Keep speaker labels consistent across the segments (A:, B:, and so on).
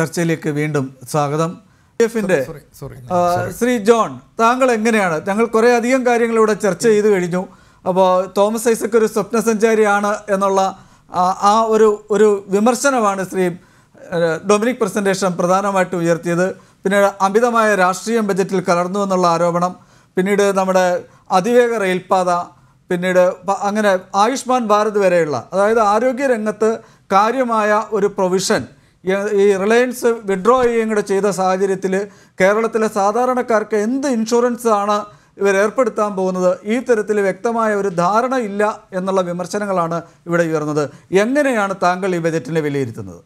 A: ചർച്ചയിലേക്ക് വീണ്ടും സ്വാഗതം എഫിന്റെ ശ്രീ ജോൺ താങ്കൾ എങ്ങനെയാണ് ഞങ്ങൾ കുറേ അധികം കാര്യങ്ങൾ ഇവിടെ ചർച്ച ചെയ്തു കഴിഞ്ഞു അപ്പോൾ തോമസ് ഐസക് ഒരു സ്വപ്നസഞ്ചാരിയാണ് എന്നുള്ള ആ ഒരു ഒരു വിമർശനമാണ് ശ്രീ ഡൊമിനിക് പ്രസൻറ്റേഷൻ പ്രധാനമായിട്ട് ഉയർത്തിയത് പിന്നെ അമിതമായ രാഷ്ട്രീയം ബജറ്റിൽ കലർന്നു എന്നുള്ള ആരോപണം പിന്നീട് നമ്മുടെ അതിവേഗ റെയിൽപാത പിന്നീട് അങ്ങനെ ആയുഷ്മാൻ ഭാരത് വരെയുള്ള അതായത് ആരോഗ്യ രംഗത്ത് കാര്യമായ ഒരു പ്രൊവിഷൻ ഈ റിലയൻസ് വിഡ്രോ ചെയ്യുകയും കൂടെ ചെയ്ത സാഹചര്യത്തിൽ കേരളത്തിലെ സാധാരണക്കാർക്ക് എന്ത് ഇൻഷുറൻസ് ആണ് ഇവർ ഏർപ്പെടുത്താൻ പോകുന്നത് ഈ തരത്തിൽ വ്യക്തമായ ഒരു ധാരണ ഇല്ല എന്നുള്ള വിമർശനങ്ങളാണ് ഇവിടെ ഉയർന്നത് എങ്ങനെയാണ് താങ്കൾ ഈ ബജറ്റിനെ വിലയിരുത്തുന്നത്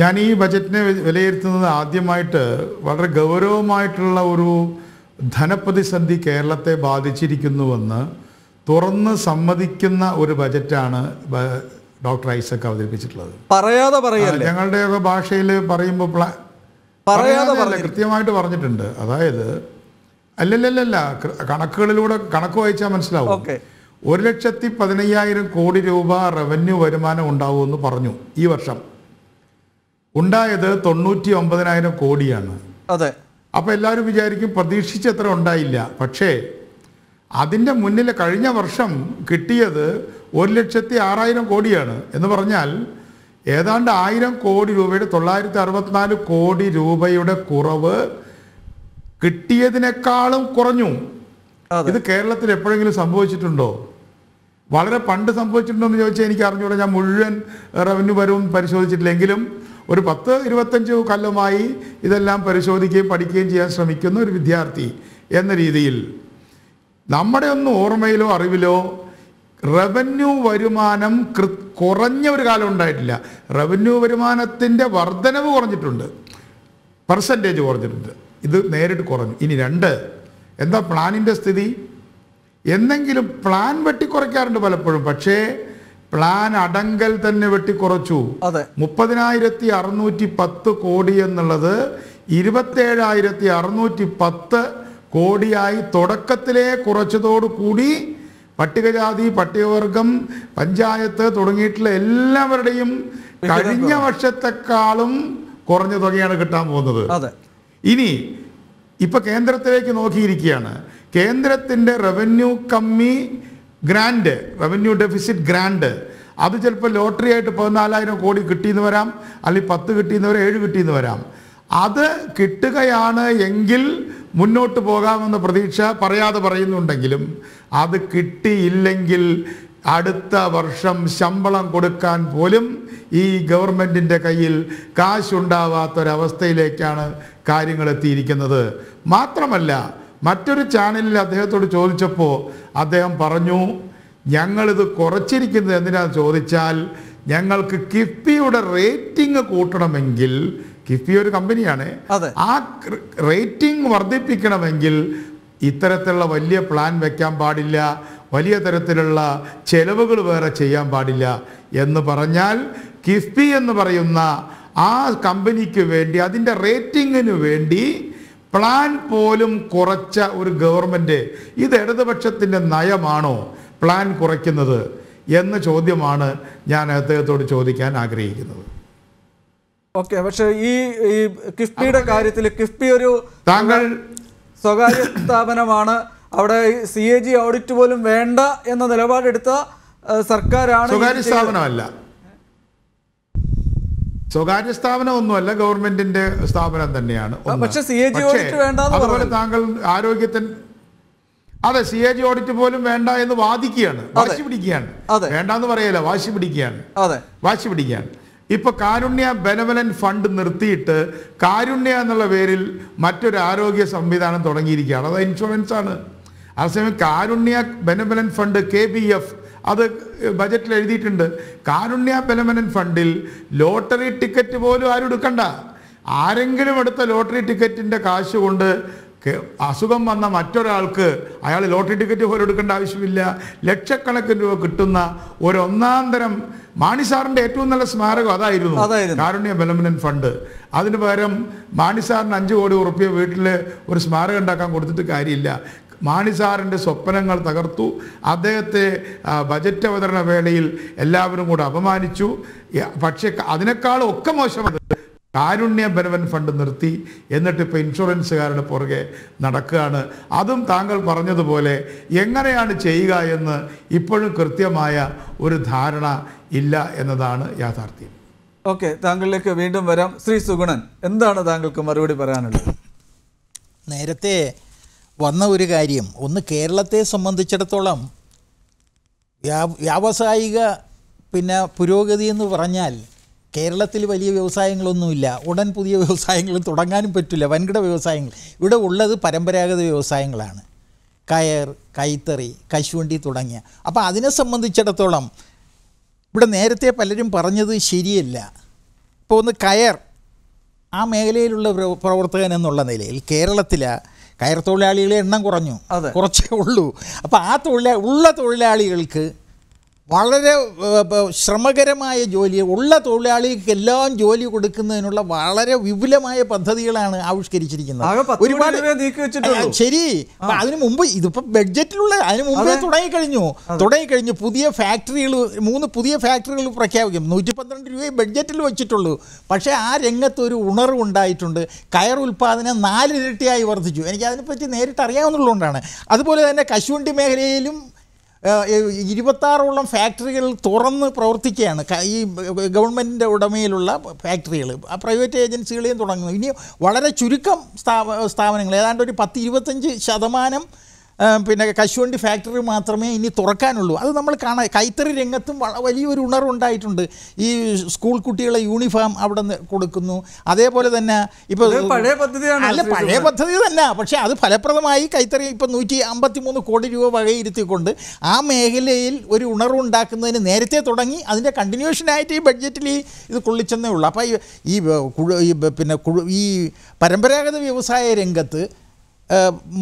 A: ഞാൻ ഈ ബജറ്റിനെ വിലയിരുത്തുന്നത്
B: ആദ്യമായിട്ട് വളരെ ഗൗരവമായിട്ടുള്ള ഒരു ധനപ്രതിസന്ധി കേരളത്തെ ബാധിച്ചിരിക്കുന്നുവെന്ന് തുറന്ന് സമ്മതിക്കുന്ന ഒരു ബജറ്റാണ് ഡോക്ടർ ഐസക് അവതരിപ്പിച്ചിട്ടുള്ളത്
A: പറയാതെ പറയാ ഞങ്ങളുടെയൊക്കെ
B: ഭാഷയിൽ പറയുമ്പോൾ പ്ലാ പറയാതെ കൃത്യമായിട്ട് പറഞ്ഞിട്ടുണ്ട് അതായത് അല്ലല്ലല്ല കണക്കുകളിലൂടെ കണക്ക് വായിച്ചാൽ മനസ്സിലാവും ഒരു ലക്ഷത്തി പതിനയ്യായിരം കോടി രൂപ റവന്യൂ വരുമാനം ഉണ്ടാവുമെന്ന് പറഞ്ഞു ഈ വർഷം ഉണ്ടായത് തൊണ്ണൂറ്റി ഒമ്പതിനായിരം കോടിയാണ് അതെ അപ്പോൾ എല്ലാവരും വിചാരിക്കും പ്രതീക്ഷിച്ചത്ര ഉണ്ടായില്ല പക്ഷേ അതിൻ്റെ മുന്നിൽ കഴിഞ്ഞ വർഷം കിട്ടിയത് ഒരു ലക്ഷത്തി ആറായിരം കോടിയാണ് എന്ന് പറഞ്ഞാൽ ഏതാണ്ട് ആയിരം കോടി രൂപയുടെ തൊള്ളായിരത്തി അറുപത്തിനാല് കോടി രൂപയുടെ കുറവ് കിട്ടിയതിനേക്കാളും കുറഞ്ഞു ഇത് കേരളത്തിൽ എപ്പോഴെങ്കിലും സംഭവിച്ചിട്ടുണ്ടോ വളരെ പണ്ട് സംഭവിച്ചിട്ടുണ്ടോ എന്ന് ചോദിച്ചാൽ എനിക്ക് അറിഞ്ഞൂടെ ഞാൻ മുഴുവൻ റവന്യൂ വരവും പരിശോധിച്ചിട്ടില്ലെങ്കിലും ഒരു പത്ത് ഇരുപത്തഞ്ച് കൊല്ലമായി ഇതെല്ലാം പരിശോധിക്കുകയും പഠിക്കുകയും ചെയ്യാൻ ശ്രമിക്കുന്ന ഒരു വിദ്യാർത്ഥി എന്ന രീതിയിൽ നമ്മുടെ ഒന്നും ഓർമ്മയിലോ അറിവിലോ റവന്യൂ വരുമാനം കൃ കുറഞ്ഞ ഒരു കാലം ഉണ്ടായിട്ടില്ല റവന്യൂ വരുമാനത്തിൻ്റെ വർധനവ് കുറഞ്ഞിട്ടുണ്ട് പെർസെൻറ്റേജ് കുറഞ്ഞിട്ടുണ്ട് ഇത് നേരിട്ട് കുറഞ്ഞു ഇനി രണ്ട് എന്താ പ്ലാനിൻ്റെ സ്ഥിതി എന്തെങ്കിലും പ്ലാൻ വെട്ടിക്കുറയ്ക്കാറുണ്ട് പലപ്പോഴും പക്ഷേ പ്ലാൻ അടങ്കൽ തന്നെ വെട്ടിക്കുറച്ചു മുപ്പതിനായിരത്തി അറുന്നൂറ്റി പത്ത് കോടി എന്നുള്ളത് ഇരുപത്തേഴായിരത്തി അറുന്നൂറ്റി പത്ത് കോടിയായി തുടക്കത്തിലേ കുറച്ചതോടുകൂടി കൂടി പട്ടികജാതി പട്ടികവർഗം പഞ്ചായത്ത് തുടങ്ങിയിട്ടുള്ള എല്ലാവരുടെയും കഴിഞ്ഞ വർഷത്തെക്കാളും കുറഞ്ഞ തുകയാണ് കിട്ടാൻ പോകുന്നത് ഇനി ഇപ്പൊ കേന്ദ്രത്തിലേക്ക് നോക്കിയിരിക്കുകയാണ് കേന്ദ്രത്തിന്റെ റവന്യൂ കമ്മി ഗ്രാൻഡ് റവന്യൂ ഡെഫിസിറ്റ് ഗ്രാൻഡ് അത് ചിലപ്പോൾ ലോട്ടറി ആയിട്ട് പതിനാലായിരം കോടി കിട്ടിയെന്ന് വരാം അല്ലെങ്കിൽ പത്ത് കിട്ടിയെന്ന് വരാം ഏഴ് കിട്ടിയെന്ന് വരാം അത് കിട്ടുകയാണ് എങ്കിൽ മുന്നോട്ട് പോകാമെന്ന പ്രതീക്ഷ പറയാതെ പറയുന്നുണ്ടെങ്കിലും അത് കിട്ടിയില്ലെങ്കിൽ അടുത്ത വർഷം ശമ്പളം കൊടുക്കാൻ പോലും ഈ ഗവൺമെൻറ്റിൻ്റെ കയ്യിൽ കാശുണ്ടാവാത്തൊരവസ്ഥയിലേക്കാണ് കാര്യങ്ങൾ എത്തിയിരിക്കുന്നത് മാത്രമല്ല മറ്റൊരു ചാനലിൽ അദ്ദേഹത്തോട് ചോദിച്ചപ്പോൾ അദ്ദേഹം പറഞ്ഞു ഞങ്ങളിത് കുറച്ചിരിക്കുന്നത് എന്തിനാണെന്ന് ചോദിച്ചാൽ ഞങ്ങൾക്ക് കിഫ്ബിയുടെ റേറ്റിംഗ് കൂട്ടണമെങ്കിൽ കിഫ്ബി ഒരു കമ്പനിയാണ് ആ റേറ്റിംഗ് വർദ്ധിപ്പിക്കണമെങ്കിൽ ഇത്തരത്തിലുള്ള വലിയ പ്ലാൻ വെക്കാൻ പാടില്ല വലിയ തരത്തിലുള്ള ചെലവുകൾ വേറെ ചെയ്യാൻ പാടില്ല എന്ന് പറഞ്ഞാൽ കിഫ്ബി എന്ന് പറയുന്ന ആ കമ്പനിക്ക് വേണ്ടി അതിൻ്റെ റേറ്റിങ്ങിന് വേണ്ടി പ്ലാൻ പോലും കുറച്ച ഒരു ഗവൺമെൻറ് ഇത് ഇടതുപക്ഷത്തിൻ്റെ നയമാണോ പ്ലാൻ കുറയ്ക്കുന്നത് എന്ന ചോദ്യമാണ് ഞാൻ അദ്ദേഹത്തോട് ചോദിക്കാൻ ആഗ്രഹിക്കുന്നത്
A: ഓക്കെ പക്ഷെ ഈ ഈ കിഫ്ബിയുടെ കാര്യത്തിൽ കിഫ്ബി ഒരു താങ്കൾ സ്വകാര്യ സ്ഥാപനമാണ് അവിടെ സി എ ജി ഓഡിറ്റ് പോലും വേണ്ട എന്ന നിലപാടെടുത്ത സർക്കാരാണ് സ്വകാര്യ സ്ഥാപനമല്ല സ്വകാര്യ സ്ഥാപനം ഒന്നുമല്ല ഗവൺമെന്റിന്റെ സ്ഥാപനം
B: തന്നെയാണ് ഓഡിറ്റ് വേണ്ട അതുപോലെ താങ്കൾ ആരോഗ്യത്തിന് അതെ സി എ ജി ഓഡിറ്റ് പോലും വേണ്ട എന്ന് വാദിക്കുകയാണ് വാശി പിടിക്കുകയാണ് വേണ്ടെന്ന് പറയല വാശി പിടിക്കുകയാണ് വാശി പിടിക്കുകയാണ് ഇപ്പൊ കാരുണ്യ ബെനവലൻ ഫണ്ട് നിർത്തിയിട്ട് കാരുണ്യ എന്നുള്ള പേരിൽ മറ്റൊരു ആരോഗ്യ സംവിധാനം തുടങ്ങിയിരിക്കുകയാണ് അത് ഇൻഷുറൻസ് ആണ് അതേസമയം Karunya benevolent fund K B F അത് ബജറ്റിൽ എഴുതിയിട്ടുണ്ട് കാരുണ്യ ബെനവലൻ ഫണ്ടിൽ ലോട്ടറി ടിക്കറ്റ് പോലും ആരും എടുക്കണ്ട ആരെങ്കിലും എടുത്ത ലോട്ടറി ടിക്കറ്റിൻ്റെ കാശ് കൊണ്ട് അസുഖം വന്ന മറ്റൊരാൾക്ക് അയാൾ ലോട്ടറി ടിക്കറ്റ് പോലും എടുക്കേണ്ട ആവശ്യമില്ല ലക്ഷക്കണക്കിന് രൂപ കിട്ടുന്ന ഒരു തരം മാണിസാറിൻ്റെ ഏറ്റവും നല്ല സ്മാരകം അതായിരുന്നു കാരുണ്യ ബലമനൻ ഫണ്ട് അതിന് പകരം മാണിസാറിന് അഞ്ച് കോടി ഉറപ്പിയ വീട്ടിൽ ഒരു സ്മാരകം ഉണ്ടാക്കാൻ കൊടുത്തിട്ട് കാര്യമില്ല മാണിസാറിൻ്റെ സ്വപ്നങ്ങൾ തകർത്തു അദ്ദേഹത്തെ ബജറ്റ് അവതരണ വേളയിൽ എല്ലാവരും കൂടെ അപമാനിച്ചു പക്ഷേ അതിനേക്കാളും ഒക്കെ മോശമത് കാരുണ്യ ബെനവൻ ഫണ്ട് നിർത്തി എന്നിട്ട് ഇപ്പോൾ ഇൻഷുറൻസുകാരുടെ പുറകെ നടക്കുകയാണ് അതും താങ്കൾ പറഞ്ഞതുപോലെ എങ്ങനെയാണ് ചെയ്യുക എന്ന് ഇപ്പോഴും കൃത്യമായ ഒരു ധാരണ ഇല്ല എന്നതാണ് യാഥാർത്ഥ്യം
A: ഓക്കെ താങ്കളിലേക്ക് വീണ്ടും വരാം ശ്രീ സുഗുണൻ എന്താണ് താങ്കൾക്ക് മറുപടി പറയാനുള്ളത് നേരത്തെ വന്ന ഒരു കാര്യം ഒന്ന് കേരളത്തെ
C: സംബന്ധിച്ചിടത്തോളം വ്യാവസായിക പിന്നെ പുരോഗതി എന്ന് പറഞ്ഞാൽ കേരളത്തിൽ വലിയ വ്യവസായങ്ങളൊന്നുമില്ല ഉടൻ പുതിയ വ്യവസായങ്ങൾ തുടങ്ങാനും പറ്റില്ല വൻകിട വ്യവസായങ്ങൾ ഇവിടെ ഉള്ളത് പരമ്പരാഗത വ്യവസായങ്ങളാണ് കയർ കൈത്തറി കശുവണ്ടി തുടങ്ങിയ അപ്പോൾ അതിനെ സംബന്ധിച്ചിടത്തോളം ഇവിടെ നേരത്തെ പലരും പറഞ്ഞത് ശരിയല്ല ഇപ്പോൾ ഒന്ന് കയർ ആ മേഖലയിലുള്ള പ്രവർത്തകൻ എന്നുള്ള നിലയിൽ കേരളത്തിലെ കയർ തൊഴിലാളികളെ എണ്ണം കുറഞ്ഞു അതെ കുറച്ചേ ഉള്ളൂ അപ്പോൾ ആ തൊഴിലാ ഉള്ള തൊഴിലാളികൾക്ക് വളരെ ശ്രമകരമായ ജോലി ഉള്ള തൊഴിലാളികൾക്ക് എല്ലാം ജോലി കൊടുക്കുന്നതിനുള്ള വളരെ വിപുലമായ പദ്ധതികളാണ് ആവിഷ്കരിച്ചിരിക്കുന്നത് ഒരുപാട് ശരി അതിനു മുമ്പ് ഇതിപ്പോ ബഡ്ജറ്റിലുള്ള അതിന് മുമ്പേ തുടങ്ങിക്കഴിഞ്ഞു തുടങ്ങിക്കഴിഞ്ഞു പുതിയ ഫാക്ടറികൾ മൂന്ന് പുതിയ ഫാക്ടറികൾ പ്രഖ്യാപിക്കും നൂറ്റി പന്ത്രണ്ട് രൂപയെ ബഡ്ജറ്റിൽ വെച്ചിട്ടുള്ളൂ പക്ഷേ ആ രംഗത്ത് ഒരു ഉണർവ് ഉണ്ടായിട്ടുണ്ട് കയർ ഉൽപ്പാദനം നാലിരട്ടിയായി വർദ്ധിച്ചു എനിക്ക് അതിനെപ്പറ്റി നേരിട്ട് അറിയാവുന്നുള്ളതുകൊണ്ടാണ് അതുപോലെ തന്നെ കശുവണ്ടി മേഖലയിലും ഇരുപത്താറോളം ഫാക്ടറികൾ തുറന്ന് പ്രവർത്തിക്കുകയാണ് ഈ ഗവൺമെൻറ്റിൻ്റെ ഉടമയിലുള്ള ഫാക്ടറികൾ ആ പ്രൈവറ്റ് ഏജൻസികളെയും തുടങ്ങുന്നു ഇനി വളരെ ചുരുക്കം സ്ഥാപനങ്ങൾ ഏതാണ്ട് ഒരു പത്ത് ഇരുപത്തഞ്ച് ശതമാനം പിന്നെ കശുവണ്ടി ഫാക്ടറി മാത്രമേ ഇനി തുറക്കാനുള്ളൂ അത് നമ്മൾ കാണാൻ കൈത്തറി രംഗത്തും വലിയൊരു ഉണർവുണ്ടായിട്ടുണ്ട് ഈ സ്കൂൾ കുട്ടികളെ യൂണിഫോം അവിടെ നിന്ന് കൊടുക്കുന്നു അതേപോലെ തന്നെ ഇപ്പോൾ പഴയ പദ്ധതിയാണ് അല്ല പഴയ പദ്ധതി തന്നെ പക്ഷേ അത് ഫലപ്രദമായി കൈത്തറി ഇപ്പം നൂറ്റി അമ്പത്തി മൂന്ന് കോടി രൂപ വകയിരുത്തിക്കൊണ്ട് ആ മേഖലയിൽ ഒരു ഉണർവുണ്ടാക്കുന്നതിന് നേരത്തെ തുടങ്ങി അതിൻ്റെ കണ്ടിന്യൂഷനായിട്ട് ഈ ബഡ്ജറ്റിൽ ഇത് കൊള്ളിച്ചെന്നേ ഉള്ളൂ അപ്പോൾ ഈ പിന്നെ ഈ പരമ്പരാഗത വ്യവസായ രംഗത്ത്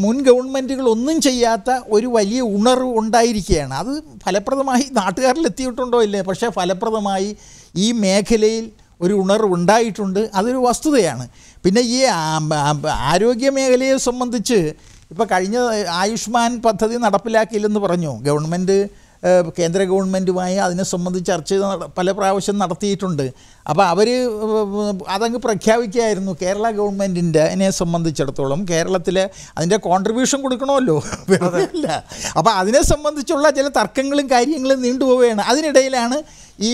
C: മുൻ ഗവൺമെൻറ്റുകൾ ഒന്നും ചെയ്യാത്ത ഒരു വലിയ ഉണർവ് ഉണ്ടായിരിക്കുകയാണ് അത് ഫലപ്രദമായി എത്തിയിട്ടുണ്ടോ ഇല്ലേ പക്ഷേ ഫലപ്രദമായി ഈ മേഖലയിൽ ഒരു ഉണർവ് ഉണ്ടായിട്ടുണ്ട് അതൊരു വസ്തുതയാണ് പിന്നെ ഈ ആരോഗ്യ മേഖലയെ സംബന്ധിച്ച് ഇപ്പോൾ കഴിഞ്ഞ ആയുഷ്മാൻ പദ്ധതി നടപ്പിലാക്കിയില്ലെന്ന് പറഞ്ഞു ഗവൺമെൻറ് കേന്ദ്ര ഗവൺമെൻറ്റുമായി അതിനെ സംബന്ധിച്ച് ചർച്ച പല പ്രാവശ്യം നടത്തിയിട്ടുണ്ട് അപ്പോൾ അവർ അതങ്ങ് പ്രഖ്യാപിക്കുകയായിരുന്നു കേരള ഗവൺമെൻറ്റിൻ്റെ സംബന്ധിച്ചിടത്തോളം കേരളത്തിൽ അതിൻ്റെ കോൺട്രിബ്യൂഷൻ കൊടുക്കണമല്ലോ അല്ല അപ്പോൾ അതിനെ സംബന്ധിച്ചുള്ള ചില തർക്കങ്ങളും കാര്യങ്ങളും നീണ്ടുപോവുകയാണ് അതിനിടയിലാണ് ഈ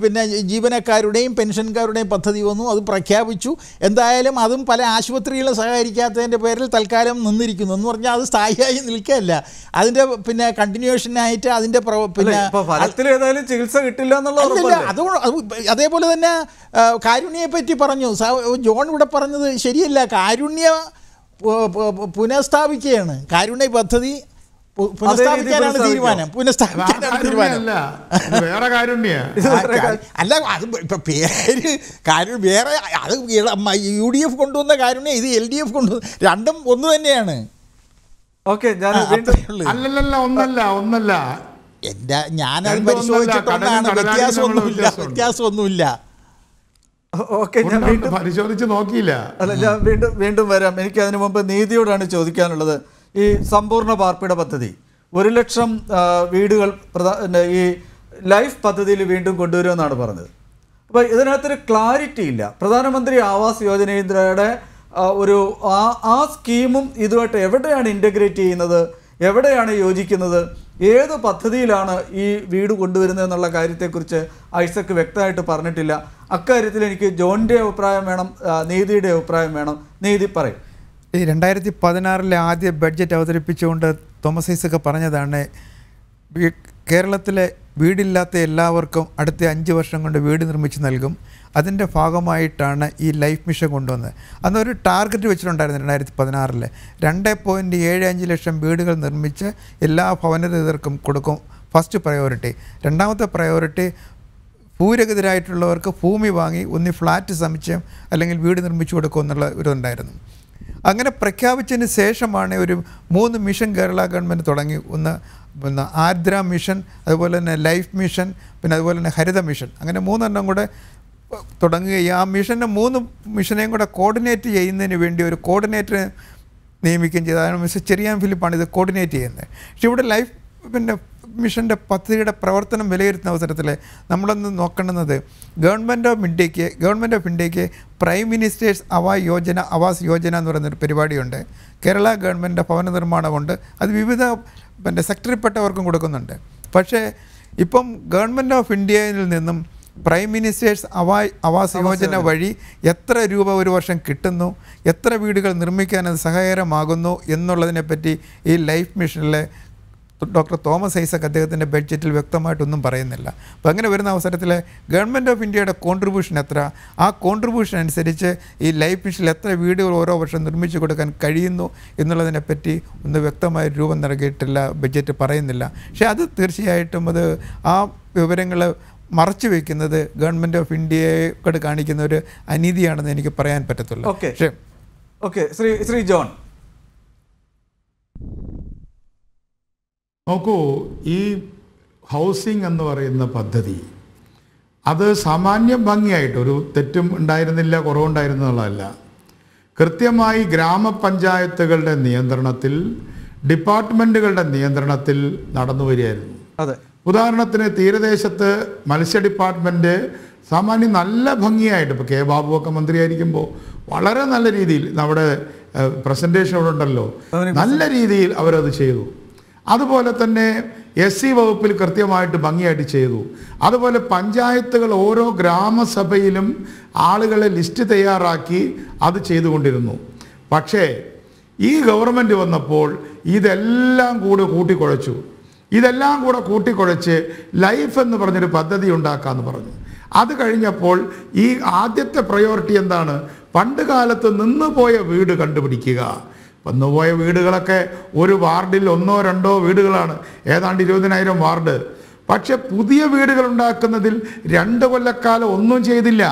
C: പിന്നെ ജീവനക്കാരുടെയും പെൻഷൻകാരുടെയും പദ്ധതി വന്നു അത് പ്രഖ്യാപിച്ചു എന്തായാലും അതും പല ആശുപത്രികളും സഹകരിക്കാത്തതിൻ്റെ പേരിൽ തൽക്കാലം നിന്നിരിക്കുന്നു എന്ന് പറഞ്ഞാൽ അത് സ്ഥായിയായി നിൽക്കുകയല്ല അതിൻ്റെ പിന്നെ കണ്ടിന്യൂഷനായിട്ട് അതിൻ്റെ പിന്നെ
A: ചികിത്സ കിട്ടില്ല എന്നുള്ള
C: അതേപോലെ തന്നെ പിന്നെ കാരുണ്യയെപ്പറ്റി പറഞ്ഞു ജോൺ ഇവിടെ പറഞ്ഞത് ശരിയല്ല കാരുണ്യ പുനഃസ്ഥാപിക്കുകയാണ് കാരുണ്യ പദ്ധതി പുനഃസ്ഥാപിക്കാനാണ് തീരുമാനം പുനഃസ്ഥാപിക്കാനാണ് തീരുമാനം വേറെ കാരുണ്യ അല്ല അത് ഇപ്പൊ പേര് കാരുണ്യ വേറെ അത് യു ഡി എഫ് കൊണ്ടുവന്ന കാരുണ്യ ഇത് എൽ ഡി എഫ് കൊണ്ടുവന്ന രണ്ടും ഒന്ന് തന്നെയാണ് ഓക്കെ അല്ലല്ല ഒന്നല്ല ഒന്നല്ല എന്റെ ഞാനത് പരിശോധിച്ചിട്ടുണ്ടാണ് വ്യത്യാസമൊന്നുമില്ല
A: വ്യത്യാസമൊന്നുമില്ല ഓക്കെ ഞാൻ വീണ്ടും പരിശോധിച്ച് നോക്കിയില്ല അല്ല ഞാൻ വീണ്ടും വീണ്ടും വരാം എനിക്ക് അതിനു മുമ്പ് നീതിയോടാണ് ചോദിക്കാനുള്ളത് ഈ സമ്പൂർണ്ണ പാർപ്പിട പദ്ധതി ഒരു ലക്ഷം വീടുകൾ ഈ ലൈഫ് പദ്ധതിയിൽ വീണ്ടും കൊണ്ടുവരുമെന്നാണ് പറഞ്ഞത് അപ്പോൾ ഇതിനകത്തൊരു ക്ലാരിറ്റി ഇല്ല പ്രധാനമന്ത്രി ആവാസ് യോജനയുടെ ഒരു ആ ആ സ്കീമും ഇതുമായിട്ട് എവിടെയാണ് ഇൻ്റഗ്രേറ്റ് ചെയ്യുന്നത് എവിടെയാണ് യോജിക്കുന്നത് ഏത് പദ്ധതിയിലാണ് ഈ വീട് കൊണ്ടുവരുന്നത് എന്നുള്ള കാര്യത്തെക്കുറിച്ച് ഐസക് വ്യക്തമായിട്ട് പറഞ്ഞിട്ടില്ല അക്കാര്യത്തിൽ എനിക്ക് ജോണിൻ്റെ അഭിപ്രായം വേണം നീതിയുടെ അഭിപ്രായം വേണം നീതി പറയും ഈ രണ്ടായിരത്തി പതിനാറിലെ ആദ്യ ബഡ്ജറ്റ് അവതരിപ്പിച്ചുകൊണ്ട് തോമസ് ഐസക്
D: പറഞ്ഞതാണ് കേരളത്തിലെ വീടില്ലാത്ത എല്ലാവർക്കും അടുത്ത അഞ്ച് വർഷം കൊണ്ട് വീട് നിർമ്മിച്ച് നൽകും അതിൻ്റെ ഭാഗമായിട്ടാണ് ഈ ലൈഫ് മിഷൻ കൊണ്ടുവന്നത് അന്നൊരു ടാർഗറ്റ് വെച്ചിട്ടുണ്ടായിരുന്നു രണ്ടായിരത്തി പതിനാറിൽ രണ്ട് പോയിൻറ്റ് ഏഴ് അഞ്ച് ലക്ഷം വീടുകൾ നിർമ്മിച്ച് എല്ലാ ഭവനരഹിതർക്കും കൊടുക്കും ഫസ്റ്റ് പ്രയോറിറ്റി രണ്ടാമത്തെ പ്രയോറിറ്റി ഭൂരഹിതരായിട്ടുള്ളവർക്ക് ഭൂമി വാങ്ങി ഒന്ന് ഫ്ലാറ്റ് സമുച്ചയം അല്ലെങ്കിൽ വീട് നിർമ്മിച്ചു കൊടുക്കും എന്നുള്ള ഒരുണ്ടായിരുന്നു അങ്ങനെ പ്രഖ്യാപിച്ചതിന് ശേഷമാണ് ഒരു മൂന്ന് മിഷൻ കേരള ഗവൺമെൻറ് തുടങ്ങി ഒന്ന് പിന്നെ ആർദ്ര മിഷൻ അതുപോലെ തന്നെ ലൈഫ് മിഷൻ പിന്നെ അതുപോലെ തന്നെ ഹരിത മിഷൻ അങ്ങനെ മൂന്നെണ്ണം കൂടെ തുടങ്ങുകയും ആ മിഷനെ മൂന്ന് മിഷനെയും കൂടെ കോർഡിനേറ്റ് ചെയ്യുന്നതിന് വേണ്ടി ഒരു കോർഡിനേറ്ററെ നിയമിക്കുകയും ചെയ്തു അതാണ് മിസ്റ്റർ ചെറിയാൻ ഫിലിപ്പാണ് ഇത് കോർഡിനേറ്റ് ചെയ്യുന്നത് പക്ഷേ ഇവിടെ ലൈഫ് പിന്നെ മിഷൻ്റെ പദ്ധതിയുടെ പ്രവർത്തനം വിലയിരുത്തുന്ന അവസരത്തിൽ നമ്മളൊന്ന് നോക്കേണ്ടുന്നത് ഗവൺമെൻറ് ഓഫ് ഇന്ത്യക്ക് ഗവൺമെൻറ് ഓഫ് ഇന്ത്യക്ക് പ്രൈം മിനിസ്റ്റേഴ്സ് അവാ യോജന ആവാസ് യോജന എന്ന് പറയുന്നൊരു പരിപാടിയുണ്ട് കേരള ഗവൺമെൻറ്റിൻ്റെ ഭവന നിർമ്മാണമുണ്ട് അത് വിവിധ പിന്നെ സെക്ടറിൽപ്പെട്ടവർക്കും കൊടുക്കുന്നുണ്ട് പക്ഷേ ഇപ്പം ഗവൺമെൻറ് ഓഫ് ഇന്ത്യയിൽ നിന്നും പ്രൈം മിനിസ്റ്റേഴ്സ് അവാ ആവാസ് യോജന വഴി എത്ര രൂപ ഒരു വർഷം കിട്ടുന്നു എത്ര വീടുകൾ നിർമ്മിക്കാൻ അത് സഹായകരമാകുന്നു എന്നുള്ളതിനെപ്പറ്റി ഈ ലൈഫ് മിഷനിലെ ഡോക്ടർ തോമസ് ഐസക് അദ്ദേഹത്തിൻ്റെ ബഡ്ജറ്റിൽ വ്യക്തമായിട്ടൊന്നും പറയുന്നില്ല അപ്പോൾ അങ്ങനെ വരുന്ന അവസരത്തിൽ ഗവൺമെൻറ് ഓഫ് ഇന്ത്യയുടെ കോൺട്രിബ്യൂഷൻ എത്ര ആ കോൺട്രിബ്യൂഷൻ അനുസരിച്ച് ഈ ലൈഫ് മിഷനിൽ എത്ര വീടുകൾ ഓരോ വർഷം നിർമ്മിച്ചു കൊടുക്കാൻ കഴിയുന്നു എന്നുള്ളതിനെപ്പറ്റി ഒന്ന് വ്യക്തമായ രൂപം നൽകിയിട്ടില്ല ബഡ്ജറ്റ് പറയുന്നില്ല പക്ഷേ അത് തീർച്ചയായിട്ടും അത് ആ വിവരങ്ങൾ മറച്ചു വെക്കുന്നത് ഗവൺമെൻറ് ഓഫ് ഇന്ത്യയോട് കാണിക്കുന്ന ഒരു അനീതിയാണെന്ന് എനിക്ക് പറയാൻ പറ്റത്തുള്ളൂ
A: ഓക്കെ ശ്രീ ശ്രീ ജോൺ
B: നോക്കൂ ഈ ഹൗസിംഗ് എന്ന് പറയുന്ന പദ്ധതി അത് സാമാന്യ ഭംഗിയായിട്ട് ഒരു തെറ്റും ഉണ്ടായിരുന്നില്ല കുറവുണ്ടായിരുന്നുള്ളതല്ല കൃത്യമായി ഗ്രാമപഞ്ചായത്തുകളുടെ നിയന്ത്രണത്തിൽ ഡിപ്പാർട്ട്മെൻറ്റുകളുടെ നിയന്ത്രണത്തിൽ നടന്നു വരികയായിരുന്നു അതെ ഉദാഹരണത്തിന് തീരദേശത്ത് മത്സ്യ ഡിപ്പാർട്ട്മെൻറ്റ് സാമാന്യം നല്ല ഭംഗിയായിട്ട് ഇപ്പോൾ കെ ബാബുവൊക്കെ മന്ത്രിയായിരിക്കുമ്പോൾ വളരെ നല്ല രീതിയിൽ നമ്മുടെ പ്രസൻറ്റേഷൻ ഉണ്ടല്ലോ നല്ല രീതിയിൽ അവരത് ചെയ്തു അതുപോലെ തന്നെ എസ് സി വകുപ്പിൽ കൃത്യമായിട്ട് ഭംഗിയായിട്ട് ചെയ്തു അതുപോലെ പഞ്ചായത്തുകൾ ഓരോ ഗ്രാമസഭയിലും ആളുകളെ ലിസ്റ്റ് തയ്യാറാക്കി അത് ചെയ്തുകൊണ്ടിരുന്നു പക്ഷേ ഈ ഗവൺമെൻറ് വന്നപ്പോൾ ഇതെല്ലാം കൂടെ കൂട്ടിക്കുഴച്ചു ഇതെല്ലാം കൂടെ കൂട്ടിക്കുഴച്ച് ലൈഫ് എന്ന് പറഞ്ഞൊരു പദ്ധതി ഉണ്ടാക്കാമെന്ന് പറഞ്ഞു അത് കഴിഞ്ഞപ്പോൾ ഈ ആദ്യത്തെ പ്രയോറിറ്റി എന്താണ് പണ്ട് കാലത്ത് പോയ വീട് കണ്ടുപിടിക്കുക വന്നുപോയ വീടുകളൊക്കെ ഒരു വാർഡിൽ ഒന്നോ രണ്ടോ വീടുകളാണ് ഏതാണ്ട് ഇരുപതിനായിരം വാർഡ് പക്ഷെ പുതിയ വീടുകൾ ഉണ്ടാക്കുന്നതിൽ രണ്ട് കൊല്ലക്കാലം ഒന്നും ചെയ്തില്ല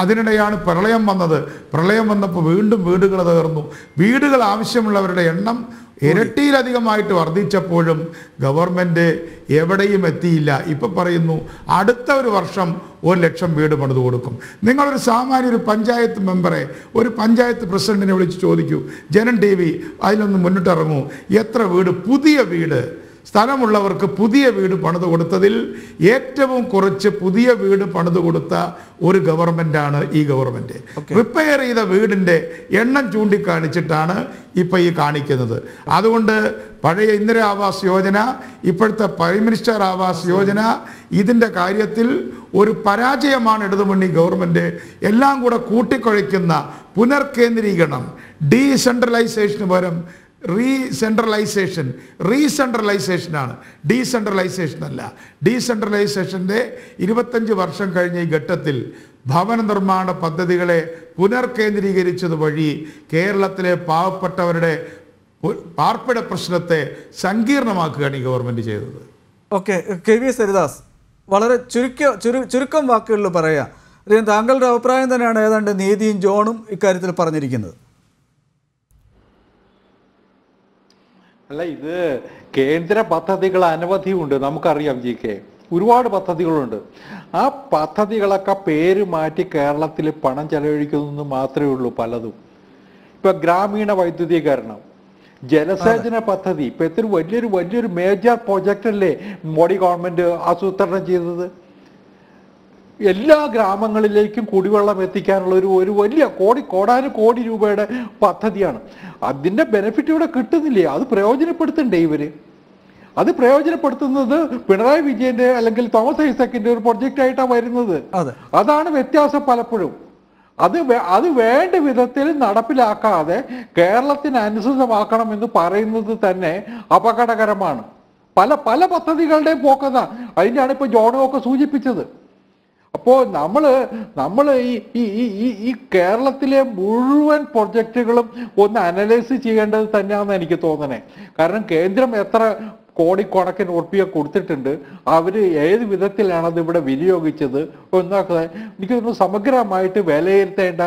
B: അതിനിടെയാണ് പ്രളയം വന്നത് പ്രളയം വന്നപ്പോൾ വീണ്ടും വീടുകൾ തകർന്നു വീടുകൾ ആവശ്യമുള്ളവരുടെ എണ്ണം ഇരട്ടിയിലധികമായിട്ട് വർദ്ധിച്ചപ്പോഴും ഗവൺമെൻറ് എവിടെയും എത്തിയില്ല ഇപ്പം പറയുന്നു അടുത്ത ഒരു വർഷം ഒരു ലക്ഷം വീട് പണിത് കൊടുക്കും നിങ്ങളൊരു സാമാന്യ ഒരു പഞ്ചായത്ത് മെമ്പറെ ഒരു പഞ്ചായത്ത് പ്രസിഡന്റിനെ വിളിച്ച് ചോദിക്കൂ ജനൻ ടി വി അതിലൊന്ന് മുന്നിട്ടിറങ്ങൂ എത്ര വീട് പുതിയ വീട് സ്ഥലമുള്ളവർക്ക് പുതിയ വീട് പണിതു കൊടുത്തതിൽ ഏറ്റവും കുറച്ച് പുതിയ വീട് പണിതു കൊടുത്ത ഒരു ആണ് ഈ ഗവൺമെൻറ് റിപ്പയർ ചെയ്ത വീടിൻ്റെ എണ്ണം ചൂണ്ടിക്കാണിച്ചിട്ടാണ് ഇപ്പം ഈ കാണിക്കുന്നത് അതുകൊണ്ട് പഴയ ഇന്ദിര ആവാസ് യോജന ഇപ്പോഴത്തെ പ്രൈം മിനിസ്റ്റർ ആവാസ് യോജന ഇതിൻ്റെ കാര്യത്തിൽ ഒരു പരാജയമാണ് ഇടതുമുന്നണി ഗവൺമെൻറ് എല്ലാം കൂടെ കൂട്ടിക്കുഴയ്ക്കുന്ന പുനർകേന്ദ്രീകരണം ഡീസെൻട്രലൈസേഷന് പകരം റീസെൻട്രലൈസേഷൻ റീസെൻട്രലൈസേഷനാണ് ഡീസെൻട്രലൈസേഷൻ അല്ല ഡീസെൻട്രലൈസേഷൻ്റെ ഇരുപത്തഞ്ച് വർഷം കഴിഞ്ഞ ഈ ഘട്ടത്തിൽ ഭവന നിർമ്മാണ പദ്ധതികളെ പുനർകേന്ദ്രീകരിച്ചത് വഴി കേരളത്തിലെ പാവപ്പെട്ടവരുടെ പാർപ്പിട പ്രശ്നത്തെ സങ്കീർണമാക്കുകയാണ്
A: ഈ ഗവൺമെൻറ് ചെയ്തത് ഓക്കെ കെ വി സരിദാസ് വളരെ ചുരുക്ക ചുരു ചുരുക്കം വാക്കുകളിൽ പറയാം താങ്കളുടെ അഭിപ്രായം തന്നെയാണ് ഏതാണ്ട് നീതിയും ജോണും ഇക്കാര്യത്തിൽ പറഞ്ഞിരിക്കുന്നത്
E: അല്ല ഇത് കേന്ദ്ര പദ്ധതികൾ ഉണ്ട് നമുക്കറിയാം ജി കെ ഒരുപാട് പദ്ധതികളുണ്ട് ആ പദ്ധതികളൊക്കെ പേര് മാറ്റി കേരളത്തിൽ പണം ചെലവഴിക്കുന്നു മാത്രമേ ഉള്ളൂ പലതും ഇപ്പൊ ഗ്രാമീണ വൈദ്യുതീകരണം ജലസേചന പദ്ധതി ഇപ്പൊ ഇത്ര വലിയൊരു വലിയൊരു മേജർ പ്രോജക്റ്റ് അല്ലേ മോഡി ഗവൺമെന്റ് ആസൂത്രണം ചെയ്തത് എല്ലാ ഗ്രാമങ്ങളിലേക്കും കുടിവെള്ളം എത്തിക്കാനുള്ള ഒരു ഒരു വലിയ കോടി കോടാനു കോടി രൂപയുടെ പദ്ധതിയാണ് അതിൻ്റെ ബെനിഫിറ്റ് ഇവിടെ കിട്ടുന്നില്ലേ അത് പ്രയോജനപ്പെടുത്തണ്ടേ ഇവര് അത് പ്രയോജനപ്പെടുത്തുന്നത് പിണറായി വിജയന്റെ അല്ലെങ്കിൽ തോമസ് ഐസക്കിന്റെ ഒരു പ്രൊജക്റ്റ് ആയിട്ടാണ് വരുന്നത് അതാണ് വ്യത്യാസം പലപ്പോഴും അത് അത് വേണ്ട വിധത്തിൽ നടപ്പിലാക്കാതെ കേരളത്തിന് അനുസൃതമാക്കണം എന്ന് പറയുന്നത് തന്നെ അപകടകരമാണ് പല പല പദ്ധതികളുടെയും പോക്കതാണ് അതിൻ്റെയാണ് ഇപ്പൊ ജോണോ ഒക്കെ സൂചിപ്പിച്ചത് അപ്പോ നമ്മൾ നമ്മൾ ഈ ഈ ഈ കേരളത്തിലെ മുഴുവൻ പ്രൊജക്റ്റുകളും ഒന്ന് അനലൈസ് ചെയ്യേണ്ടത് തന്നെയാന്ന് എനിക്ക് തോന്നണേ കാരണം കേന്ദ്രം എത്ര കോടി കോടിക്കണക്കിന് ഉറപ്പിയ കൊടുത്തിട്ടുണ്ട് അവര് ഏത് വിധത്തിലാണ് അത് ഇവിടെ വിനിയോഗിച്ചത് എന്നൊക്കെ എനിക്ക് സമഗ്രമായിട്ട് വിലയിരുത്തേണ്ട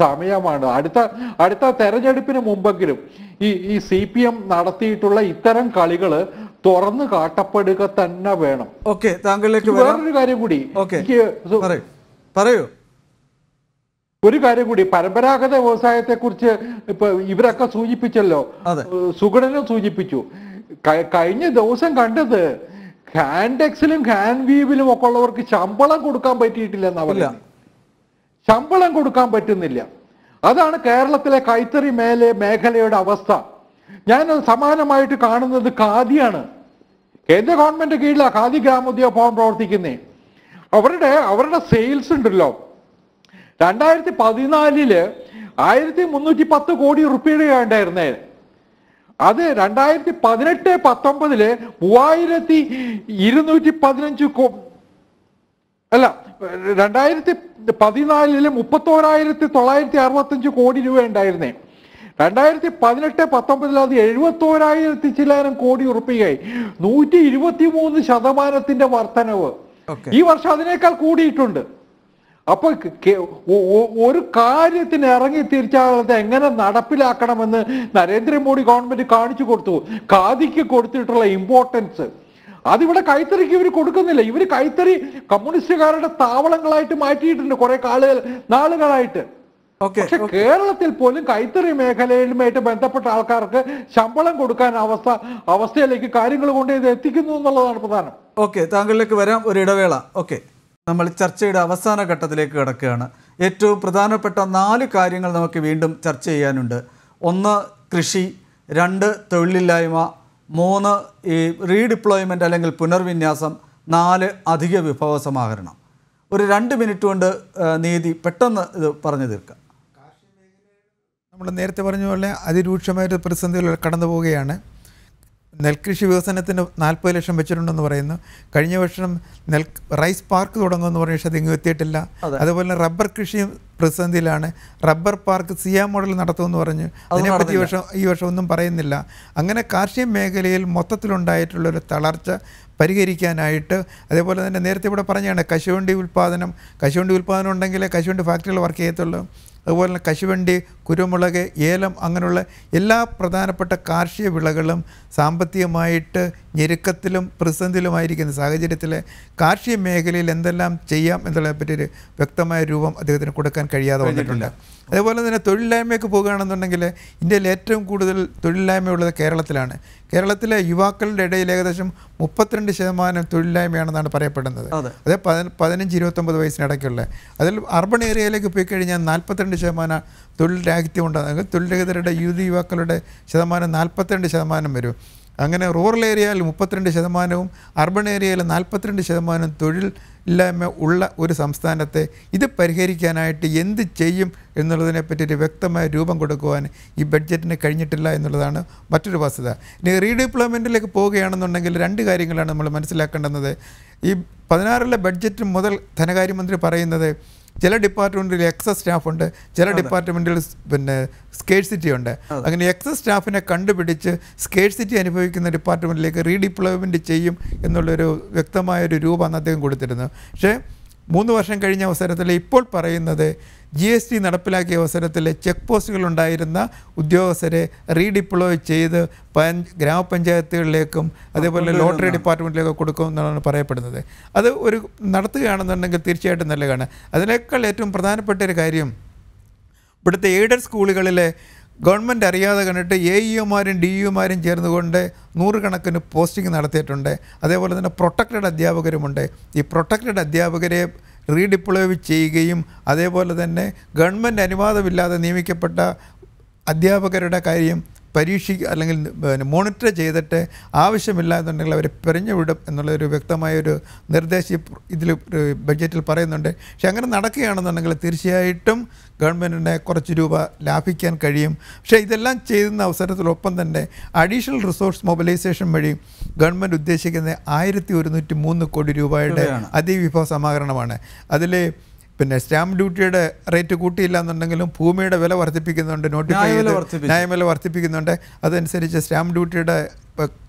E: സമയമാണ് അടുത്ത അടുത്ത തെരഞ്ഞെടുപ്പിന് മുമ്പെങ്കിലും ഈ ഈ സി പി എം നടത്തിയിട്ടുള്ള ഇത്തരം കളികള് തുറന്നു കാട്ടപ്പെടുക തന്നെ വേണം ഓക്കെ താങ്കളിലേക്ക് വേറൊരു കാര്യം കൂടി പറയൂ ഒരു കാര്യം കൂടി പരമ്പരാഗത വ്യവസായത്തെ കുറിച്ച് ഇപ്പൊ ഇവരൊക്കെ സൂചിപ്പിച്ചല്ലോ സുഗണനും സൂചിപ്പിച്ചു കഴിഞ്ഞ ദിവസം കണ്ടത് ഹാൻഡ് എക്സിലും ഹാൻഡ് വീവിലും ഒക്കെ ഉള്ളവർക്ക് ശമ്പളം കൊടുക്കാൻ പറ്റിയിട്ടില്ല എന്നാ ശമ്പളം കൊടുക്കാൻ പറ്റുന്നില്ല അതാണ് കേരളത്തിലെ കൈത്തറി മേലെ മേഖലയുടെ അവസ്ഥ ഞാൻ സമാനമായിട്ട് കാണുന്നത് ഖാദിയാണ് കേന്ദ്ര ഗവൺമെന്റ് കീഴിലാണ് ഖാദി ഗ്രാമോദ്യോഗ ഭവൻ പ്രവർത്തിക്കുന്നേ അവരുടെ അവരുടെ സെയിൽസ് ഉണ്ടല്ലോ രണ്ടായിരത്തി പതിനാലില് ആയിരത്തി മുന്നൂറ്റി പത്ത് കോടി റുപ്യയുടെ ഉണ്ടായിരുന്നേ അത് രണ്ടായിരത്തി പതിനെട്ട് പത്തൊമ്പതില് മൂവായിരത്തി ഇരുന്നൂറ്റി പതിനഞ്ച് കോ അല്ല രണ്ടായിരത്തി പതിനാലില് മുപ്പത്തോരായിരത്തി തൊള്ളായിരത്തി അറുപത്തഞ്ച് കോടി രൂപ ഉണ്ടായിരുന്നേ രണ്ടായിരത്തി പതിനെട്ട് പത്തൊമ്പതിൽ അത് എഴുപത്തോരായിരത്തി ചില്ലായിരം കോടി ഉറപ്പികയായി നൂറ്റി ഇരുപത്തി മൂന്ന് ശതമാനത്തിന്റെ വർധനവ് ഈ വർഷം അതിനേക്കാൾ കൂടിയിട്ടുണ്ട് അപ്പൊ ഒരു കാര്യത്തിന് ഇറങ്ങി തിരിച്ചാളത് എങ്ങനെ നടപ്പിലാക്കണമെന്ന് നരേന്ദ്രമോദി ഗവൺമെന്റ് കാണിച്ചു കൊടുത്തു ഖാദിക്ക് കൊടുത്തിട്ടുള്ള ഇമ്പോർട്ടൻസ് അതിവിടെ കൈത്തറിക്ക് ഇവർ കൊടുക്കുന്നില്ല ഇവർ കൈത്തറി കമ്മ്യൂണിസ്റ്റുകാരുടെ താവളങ്ങളായിട്ട് മാറ്റിയിട്ടുണ്ട് കുറെ കാളുകൾ നാളുകളായിട്ട് പക്ഷെ കേരളത്തിൽ പോലും കൈത്തറി മേഖലയിലുമായിട്ട് ബന്ധപ്പെട്ട ആൾക്കാർക്ക് ശമ്പളം കൊടുക്കാൻ അവസ്ഥ അവസ്ഥയിലേക്ക് കാര്യങ്ങൾ കൊണ്ട് ഇത് എത്തിക്കുന്നു എന്നുള്ളതാണ് പ്രധാനം ഓക്കെ താങ്കളിലേക്ക് വരാം ഒരു ഇടവേള ഓക്കെ നമ്മൾ ചർച്ചയുടെ
A: അവസാന ഘട്ടത്തിലേക്ക് കിടക്കുകയാണ് ഏറ്റവും പ്രധാനപ്പെട്ട നാല് കാര്യങ്ങൾ നമുക്ക് വീണ്ടും ചർച്ച ചെയ്യാനുണ്ട് ഒന്ന് കൃഷി രണ്ട് തൊഴിലില്ലായ്മ മൂന്ന് ഈ റീഡിപ്ലോയ്മെൻ്റ് അല്ലെങ്കിൽ പുനർവിന്യാസം നാല് അധിക വിഭവ സമാഹരണം ഒരു രണ്ട് മിനിറ്റ് കൊണ്ട് നീതി പെട്ടെന്ന് ഇത് പറഞ്ഞു തീർക്കാം
D: നേരത്തെ പറഞ്ഞ പോലെ അതിരൂക്ഷമായൊരു പ്രതിസന്ധികൾ കടന്നു പോവുകയാണ് നെൽകൃഷി വികസനത്തിന് നാൽപ്പത് ലക്ഷം വെച്ചിട്ടുണ്ടെന്ന് പറയുന്നു കഴിഞ്ഞ വർഷം നെൽ റൈസ് പാർക്ക് തുടങ്ങുമെന്ന് പറഞ്ഞ പക്ഷേ അതിങ്ങും എത്തിയിട്ടില്ല അതുപോലെ റബ്ബർ കൃഷിയും പ്രതിസന്ധിയിലാണ് റബ്ബർ പാർക്ക് സിയാ മോഡൽ നടത്തുമെന്ന് പറഞ്ഞു അതിനെപ്പറ്റി ഈ വർഷം ഈ വർഷം ഒന്നും പറയുന്നില്ല അങ്ങനെ കാർഷിക മേഖലയിൽ മൊത്തത്തിലുണ്ടായിട്ടുള്ളൊരു തളർച്ച പരിഹരിക്കാനായിട്ട് അതേപോലെ തന്നെ നേരത്തെ ഇവിടെ പറഞ്ഞാണ് കശുവണ്ടി ഉൽപ്പാദനം കശുവണ്ടി ഉൽപ്പാദനം ഉണ്ടെങ്കിലേ കശുവണ്ടി ഫാക്ടറികൾ വർക്ക് ചെയ്യത്തുള്ളൂ അതുപോലെ തന്നെ കശുവണ്ടി കുരുമുളക് ഏലം അങ്ങനെയുള്ള എല്ലാ പ്രധാനപ്പെട്ട കാർഷിക വിളകളും സാമ്പത്തികമായിട്ട് ഞെരുക്കത്തിലും പ്രതിസന്ധിയിലുമായിരിക്കുന്ന സാഹചര്യത്തിൽ കാർഷിക മേഖലയിൽ എന്തെല്ലാം ചെയ്യാം എന്നുള്ളതിനെപ്പറ്റി ഒരു വ്യക്തമായ രൂപം അദ്ദേഹത്തിന് കൊടുക്കാൻ കഴിയാതെ വന്നിട്ടുണ്ട് അതേപോലെ തന്നെ തൊഴിലില്ലായ്മയൊക്കെ പോകുകയാണെന്നുണ്ടെങ്കിൽ ഇന്ത്യയിൽ ഏറ്റവും കൂടുതൽ തൊഴിലില്ലായ്മയുള്ളത് കേരളത്തിലാണ് കേരളത്തിലെ യുവാക്കളുടെ ഇടയിൽ ഏകദേശം മുപ്പത്തിരണ്ട് ശതമാനം തൊഴിലില്ലായ്മയാണെന്നാണ് പറയപ്പെടുന്നത് അതെ പതിനഞ്ച് ഇരുപത്തൊമ്പത് വയസ്സിനിടയ്ക്കുള്ള അതിൽ അർബൺ ഏരിയയിലേക്ക് പോയി കഴിഞ്ഞാൽ നാൽപ്പത്തിരണ്ട് ശതമാനം തൊഴിൽ രാഹിത്യം ഉണ്ടാകും തൊഴിൽ രഹിതരുടെ യുവതി യുവാക്കളുടെ ശതമാനം നാൽപ്പത്തിരണ്ട് ശതമാനം വരും അങ്ങനെ റൂറൽ ഏരിയയിൽ മുപ്പത്തിരണ്ട് ശതമാനവും അർബൺ ഏരിയയിൽ നാൽപ്പത്തിരണ്ട് ശതമാനവും തൊഴിലില്ലായ്മ ഉള്ള ഒരു സംസ്ഥാനത്തെ ഇത് പരിഹരിക്കാനായിട്ട് എന്ത് ചെയ്യും പറ്റി ഒരു വ്യക്തമായ രൂപം കൊടുക്കുവാൻ ഈ ബഡ്ജറ്റിന് കഴിഞ്ഞിട്ടില്ല എന്നുള്ളതാണ് മറ്റൊരു വസ്തുത ഇനി റീഡിപ്ലോയ്മെൻറ്റിലേക്ക് പോവുകയാണെന്നുണ്ടെങ്കിൽ രണ്ട് കാര്യങ്ങളാണ് നമ്മൾ മനസ്സിലാക്കേണ്ടത് ഈ പതിനാറിലെ ബഡ്ജറ്റ് മുതൽ ധനകാര്യമന്ത്രി പറയുന്നത് ചില ഡിപ്പാർട്ട്മെൻറ്റിൽ എക്സസ് സ്റ്റാഫ് ഉണ്ട് ചില ഡിപ്പാർട്ട്മെൻറ്റിൽ പിന്നെ സ്കേഴ്സിറ്റി ഉണ്ട് അങ്ങനെ എക്സസ് സ്റ്റാഫിനെ കണ്ടുപിടിച്ച് സ്കേഴ്സിറ്റി അനുഭവിക്കുന്ന ഡിപ്പാർട്ട്മെൻറ്റിലേക്ക് റീഡിപ്ലോയ്മെൻറ്റ് ചെയ്യും എന്നുള്ളൊരു വ്യക്തമായൊരു രൂപമാണ് അദ്ദേഹം കൊടുത്തിരുന്നത് പക്ഷേ മൂന്ന് വർഷം കഴിഞ്ഞ അവസരത്തിൽ ഇപ്പോൾ പറയുന്നത് ജി എസ് ടി നടപ്പിലാക്കിയ അവസരത്തിൽ ചെക്ക് പോസ്റ്റുകളുണ്ടായിരുന്ന ഉദ്യോഗസ്ഥരെ റീഡിപ്ലോയ് ചെയ്ത് ഗ്രാമപഞ്ചായത്തുകളിലേക്കും അതേപോലെ ലോട്ടറി ഡിപ്പാർട്ട്മെൻറ്റിലേക്കും കൊടുക്കും എന്നാണ് പറയപ്പെടുന്നത് അത് ഒരു നടത്തുകയാണെന്നുണ്ടെങ്കിൽ തീർച്ചയായിട്ടും നല്ലതാണ് അതിനേക്കാൾ ഏറ്റവും പ്രധാനപ്പെട്ട ഒരു കാര്യം ഇവിടുത്തെ എയ്ഡഡ് സ്കൂളുകളിലെ ഗവൺമെൻറ് അറിയാതെ കണ്ടിട്ട് എ ഇഒമാരും e ഡി ഇഒമാരും e ചേർന്നുകൊണ്ട് നൂറുകണക്കിന് പോസ്റ്റിംഗ് നടത്തിയിട്ടുണ്ട് അതേപോലെ തന്നെ പ്രൊട്ടക്റ്റഡ് അധ്യാപകരുമുണ്ട് ഈ പ്രൊട്ടക്റ്റഡ് അധ്യാപകരെ റീഡിപ്ലോയ് ചെയ്യുകയും അതേപോലെ തന്നെ ഗവൺമെൻറ് അനുവാദമില്ലാതെ നിയമിക്കപ്പെട്ട അധ്യാപകരുടെ കാര്യം പരീക്ഷിക്കുക അല്ലെങ്കിൽ പിന്നെ മോണിറ്റർ ചെയ്തിട്ട് ആവശ്യമില്ല എന്നുണ്ടെങ്കിൽ അവരെ പിരിഞ്ഞുവിടും എന്നുള്ളൊരു വ്യക്തമായൊരു നിർദ്ദേശം ഇതിൽ ബഡ്ജറ്റിൽ പറയുന്നുണ്ട് പക്ഷെ അങ്ങനെ നടക്കുകയാണെന്നുണ്ടെങ്കിൽ തീർച്ചയായിട്ടും ഗവൺമെൻറ്റിനെ കുറച്ച് രൂപ ലാഭിക്കാൻ കഴിയും പക്ഷേ ഇതെല്ലാം ചെയ്യുന്ന അവസരത്തിലൊപ്പം തന്നെ അഡീഷണൽ റിസോഴ്സ് മൊബിലൈസേഷൻ വഴി ഗവൺമെൻറ് ഉദ്ദേശിക്കുന്ന ആയിരത്തി ഒരുന്നൂറ്റി മൂന്ന് കോടി രൂപയുടെ അതിവിഭവ സമാഹരണമാണ് അതിൽ പിന്നെ സ്റ്റാമ്പ് ഡ്യൂട്ടിയുടെ റേറ്റ് കൂട്ടിയില്ല എന്നുണ്ടെങ്കിലും ഭൂമിയുടെ വില വർദ്ധിപ്പിക്കുന്നുണ്ട് നോട്ടിഫൈ ന്യായവില വർദ്ധിപ്പിക്കുന്നുണ്ട് അതനുസരിച്ച് സ്റ്റാമ്പ് ഡ്യൂട്ടിയുടെ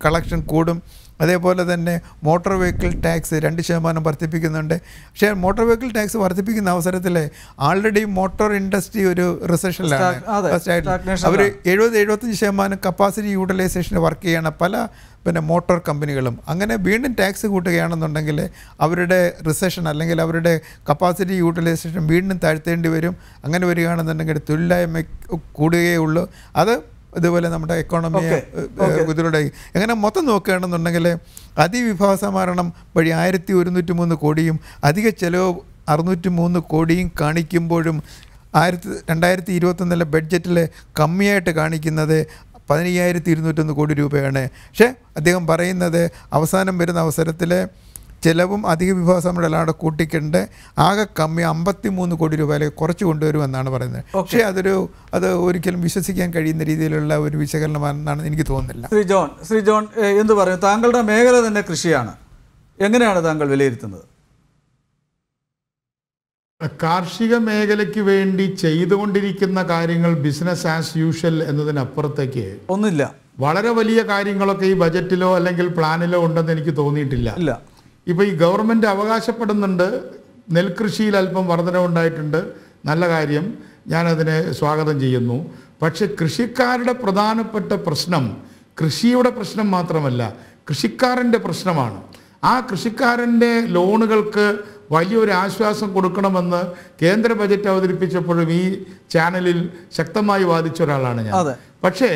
D: കളക്ഷൻ കൂടും അതേപോലെ തന്നെ മോട്ടോർ വെഹിക്കിൾ ടാക്സ് രണ്ട് ശതമാനം വർദ്ധിപ്പിക്കുന്നുണ്ട് പക്ഷേ മോട്ടോർ വെഹിക്കിൾ ടാക്സ് വർദ്ധിപ്പിക്കുന്ന അവസരത്തിൽ ആൾറെഡി മോട്ടോർ ഇൻഡസ്ട്രി ഒരു റിസഷനിലാണ് അവർ എഴുപത് എഴുപത്തഞ്ച് ശതമാനം കപ്പാസിറ്റി യൂട്ടിലൈസേഷന് വർക്ക് ചെയ്യണ പല പിന്നെ മോട്ടോർ കമ്പനികളും അങ്ങനെ വീണ്ടും ടാക്സ് കൂട്ടുകയാണെന്നുണ്ടെങ്കിൽ അവരുടെ റിസഷൻ അല്ലെങ്കിൽ അവരുടെ കപ്പാസിറ്റി യൂട്ടിലൈസേഷൻ വീണ്ടും താഴ്ത്തേണ്ടി വരും അങ്ങനെ വരികയാണെന്നുണ്ടെങ്കിൽ കൂടുകയേ ഉള്ളൂ അത് ഇതുപോലെ നമ്മുടെ എക്കോണമിയെ ഇതിലൂടെ അങ്ങനെ മൊത്തം നോക്കുകയാണെന്നുണ്ടെങ്കിൽ അതിവിഭവ വഴി ആയിരത്തി ഒരുന്നൂറ്റി മൂന്ന് കോടിയും അധിക ചെലവ് അറുന്നൂറ്റി മൂന്ന് കോടിയും കാണിക്കുമ്പോഴും ആയിരത്തി രണ്ടായിരത്തി ഇരുപത്തൊന്നിലെ ബഡ്ജറ്റിൽ കമ്മിയായിട്ട് കാണിക്കുന്നത് പതിനയ്യായിരത്തി ഇരുന്നൂറ്റൊന്ന് കോടി രൂപയാണ് പക്ഷേ അദ്ദേഹം പറയുന്നത് അവസാനം വരുന്ന അവസരത്തിൽ ചിലവും അധിക വിഭവ സമ്മേളനം കൂട്ടിക്കൊണ്ട് ആകെ കമ്മി അമ്പത്തി മൂന്ന് കോടി രൂപയിലെ കുറച്ച് കൊണ്ടുവരുമെന്നാണ് പറയുന്നത് പക്ഷേ അതൊരു അത് ഒരിക്കലും വിശ്വസിക്കാൻ കഴിയുന്ന രീതിയിലുള്ള ഒരു വിശകലനമാണെന്നാണ് എനിക്ക് തോന്നുന്നില്ല
A: ശ്രീ ജോൺ ശ്രീ ജോൺ എന്ത് പറയും താങ്കളുടെ മേഖല തന്നെ കൃഷിയാണ് എങ്ങനെയാണ് താങ്കൾ വിലയിരുത്തുന്നത്
B: കാർഷിക മേഖലയ്ക്ക് വേണ്ടി ചെയ്തുകൊണ്ടിരിക്കുന്ന കാര്യങ്ങൾ ബിസിനസ് ആസ് യൂഷ്വൽ എന്നതിനപ്പുറത്തേക്ക് ഒന്നുമില്ല വളരെ വലിയ കാര്യങ്ങളൊക്കെ ഈ ബജറ്റിലോ അല്ലെങ്കിൽ പ്ലാനിലോ ഉണ്ടെന്ന് എനിക്ക് തോന്നിയിട്ടില്ല ഇല്ല ഇപ്പൊ ഈ ഗവൺമെന്റ് അവകാശപ്പെടുന്നുണ്ട് നെൽകൃഷിയിൽ അല്പം വർധനവുണ്ടായിട്ടുണ്ട് നല്ല കാര്യം ഞാനതിനെ സ്വാഗതം ചെയ്യുന്നു പക്ഷെ കൃഷിക്കാരുടെ പ്രധാനപ്പെട്ട പ്രശ്നം കൃഷിയുടെ പ്രശ്നം മാത്രമല്ല കൃഷിക്കാരൻ്റെ പ്രശ്നമാണ് ആ കൃഷിക്കാരൻ്റെ ലോണുകൾക്ക് വലിയൊരു ആശ്വാസം കൊടുക്കണമെന്ന് കേന്ദ്ര ബജറ്റ് അവതരിപ്പിച്ചപ്പോഴും ഈ ചാനലിൽ ശക്തമായി വാദിച്ച ഒരാളാണ് ഞാൻ പക്ഷേ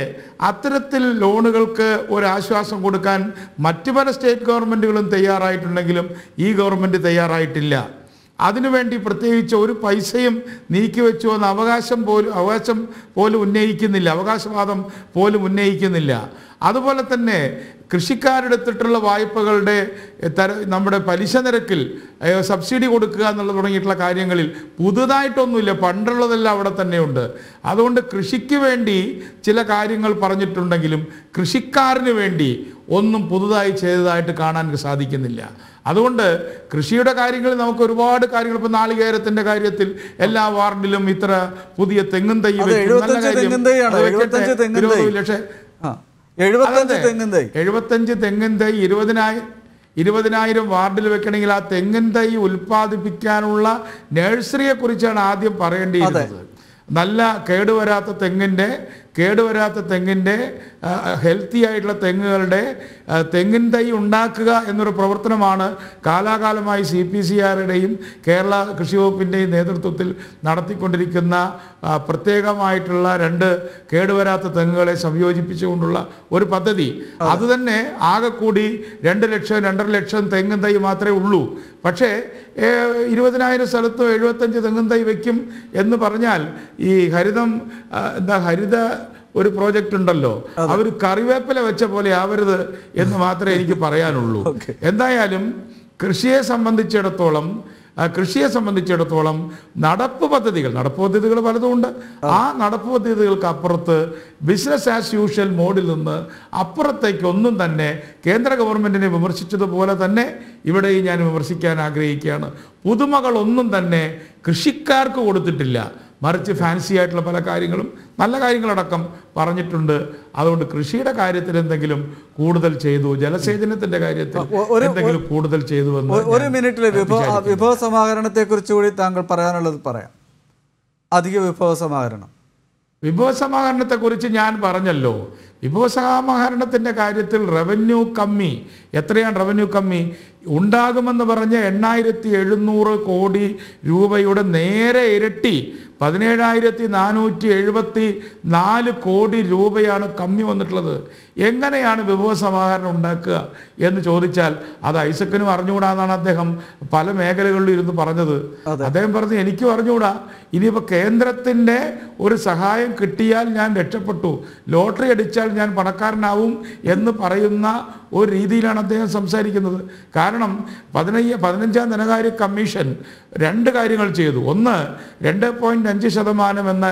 B: അത്തരത്തിൽ ലോണുകൾക്ക് ഒരു ആശ്വാസം കൊടുക്കാൻ മറ്റു പല സ്റ്റേറ്റ് ഗവൺമെൻറ്റുകളും തയ്യാറായിട്ടുണ്ടെങ്കിലും ഈ ഗവൺമെൻറ് തയ്യാറായിട്ടില്ല അതിനുവേണ്ടി പ്രത്യേകിച്ച് ഒരു പൈസയും നീക്കിവെച്ചു എന്ന അവകാശം പോലും അവകാശം പോലും ഉന്നയിക്കുന്നില്ല അവകാശവാദം പോലും ഉന്നയിക്കുന്നില്ല അതുപോലെ തന്നെ കൃഷിക്കാരെടുത്തിട്ടുള്ള വായ്പകളുടെ തര നമ്മുടെ പലിശ നിരക്കിൽ സബ്സിഡി കൊടുക്കുക എന്നുള്ള തുടങ്ങിയിട്ടുള്ള കാര്യങ്ങളിൽ പുതുതായിട്ടൊന്നുമില്ല പണ്ടുള്ളതെല്ലാം അവിടെ തന്നെയുണ്ട് അതുകൊണ്ട് കൃഷിക്ക് വേണ്ടി ചില കാര്യങ്ങൾ പറഞ്ഞിട്ടുണ്ടെങ്കിലും കൃഷിക്കാരന് വേണ്ടി ഒന്നും പുതുതായി ചെയ്തതായിട്ട് കാണാൻ സാധിക്കുന്നില്ല അതുകൊണ്ട് കൃഷിയുടെ കാര്യങ്ങളിൽ നമുക്ക് ഒരുപാട് കാര്യങ്ങൾ ഇപ്പൊ നാളികേരത്തിന്റെ കാര്യത്തിൽ എല്ലാ വാർഡിലും ഇത്ര പുതിയ തെങ്ങും തൈ ലക്ഷം എഴുപത്തഞ്ച് തെങ്ങിൻ തൈ ഇരുപതിനായിരം ഇരുപതിനായിരം വാർഡിൽ വെക്കണമെങ്കിൽ ആ തെങ്ങിൻ തൈ ഉൽപ്പാദിപ്പിക്കാനുള്ള നഴ്സറിയെ കുറിച്ചാണ് ആദ്യം പറയേണ്ടിയിരുന്നത് നല്ല കേടുവരാത്ത തെങ്ങിൻ്റെ കേടുവരാത്ത തെങ്ങിൻ്റെ ഹെൽത്തി ആയിട്ടുള്ള തെങ്ങുകളുടെ തെങ്ങിൻ തൈ ഉണ്ടാക്കുക എന്നൊരു പ്രവർത്തനമാണ് കാലാകാലമായി സി പി സി ആറുടെയും കേരള കൃഷി വകുപ്പിൻ്റെയും നേതൃത്വത്തിൽ നടത്തിക്കൊണ്ടിരിക്കുന്ന പ്രത്യേകമായിട്ടുള്ള രണ്ട് കേടുവരാത്ത തെങ്ങുകളെ സംയോജിപ്പിച്ചുകൊണ്ടുള്ള ഒരു പദ്ധതി അതുതന്നെ ആകെ കൂടി രണ്ട് ലക്ഷം രണ്ടര ലക്ഷം തെങ്ങിൻ തൈ മാത്രമേ ഉള്ളൂ പക്ഷേ ഇരുപതിനായിരം സ്ഥലത്തും എഴുപത്തഞ്ച് തെങ്ങും തൈ വയ്ക്കും എന്ന് പറഞ്ഞാൽ ഈ ഹരിതം എന്താ ഹരിത ഒരു പ്രോജക്റ്റ് ഉണ്ടല്ലോ അവർ കറിവേപ്പില വെച്ച പോലെ ആവരുത് എന്ന് മാത്രമേ എനിക്ക് പറയാനുള്ളൂ എന്തായാലും കൃഷിയെ സംബന്ധിച്ചിടത്തോളം കൃഷിയെ സംബന്ധിച്ചിടത്തോളം നടപ്പ് പദ്ധതികൾ നടപ്പ് പദ്ധതികൾ പലതുമുണ്ട് ആ നടപ്പ് പദ്ധതികൾക്ക് അപ്പുറത്ത് ബിസിനസ് ആസ് യൂഷ്വൽ മോഡിൽ നിന്ന് അപ്പുറത്തേക്ക് ഒന്നും തന്നെ കേന്ദ്ര ഗവൺമെന്റിനെ വിമർശിച്ചതുപോലെ തന്നെ ഇവിടെയും ഞാൻ വിമർശിക്കാൻ ആഗ്രഹിക്കുകയാണ് ഒന്നും തന്നെ കൃഷിക്കാർക്ക് കൊടുത്തിട്ടില്ല മറിച്ച് ഫാൻസി ആയിട്ടുള്ള പല കാര്യങ്ങളും നല്ല കാര്യങ്ങളടക്കം പറഞ്ഞിട്ടുണ്ട് അതുകൊണ്ട് കൃഷിയുടെ കാര്യത്തിൽ എന്തെങ്കിലും കൂടുതൽ ചെയ്തു ജലസേചനത്തിന്റെ
A: കാര്യത്തിൽ എന്തെങ്കിലും കൂടുതൽ ചെയ്തു
B: എന്ന് ഒരു മിനിറ്റിലെ
A: വിഭവ സമാഹരണത്തെ കുറിച്ച് കൂടി താങ്കൾ പറയാനുള്ളത് പറയാം അധിക വിഭവ സമാഹരണം വിഭവ
B: കുറിച്ച് ഞാൻ പറഞ്ഞല്ലോ വിഭവ സമാഹരണത്തിന്റെ കാര്യത്തിൽ റവന്യൂ കമ്മി എത്രയാണ് റവന്യൂ കമ്മി ഉണ്ടാകുമെന്ന് പറഞ്ഞ് എണ്ണായിരത്തി എഴുന്നൂറ് കോടി രൂപയുടെ നേരെ ഇരട്ടി പതിനേഴായിരത്തി നാനൂറ്റി എഴുപത്തി നാല് കോടി രൂപയാണ് കമ്മി വന്നിട്ടുള്ളത് എങ്ങനെയാണ് വിഭവ സമാഹരണം ഉണ്ടാക്കുക എന്ന് ചോദിച്ചാൽ അത് ഐസക്കനും അറിഞ്ഞുകൂടാന്നാണ് അദ്ദേഹം പല മേഖലകളിലും ഇരുന്ന് പറഞ്ഞത് അദ്ദേഹം പറഞ്ഞു എനിക്കും അറിഞ്ഞുകൂടാ ഇനിയിപ്പോൾ കേന്ദ്രത്തിൻ്റെ ഒരു സഹായം കിട്ടിയാൽ ഞാൻ രക്ഷപ്പെട്ടു ലോട്ടറി അടിച്ചാൽ ഞാൻ പണക്കാരനാവും എന്ന് പറയുന്ന ഒരു രീതിയിലാണ് അദ്ദേഹം സംസാരിക്കുന്നത് കാരണം കാരണം പതിനയ്യ പതിനഞ്ചാം ധനകാര്യ കമ്മീഷൻ രണ്ട് കാര്യങ്ങൾ ചെയ്തു ഒന്ന് രണ്ട് പോയിന്റ് അഞ്ച് ശതമാനം എന്ന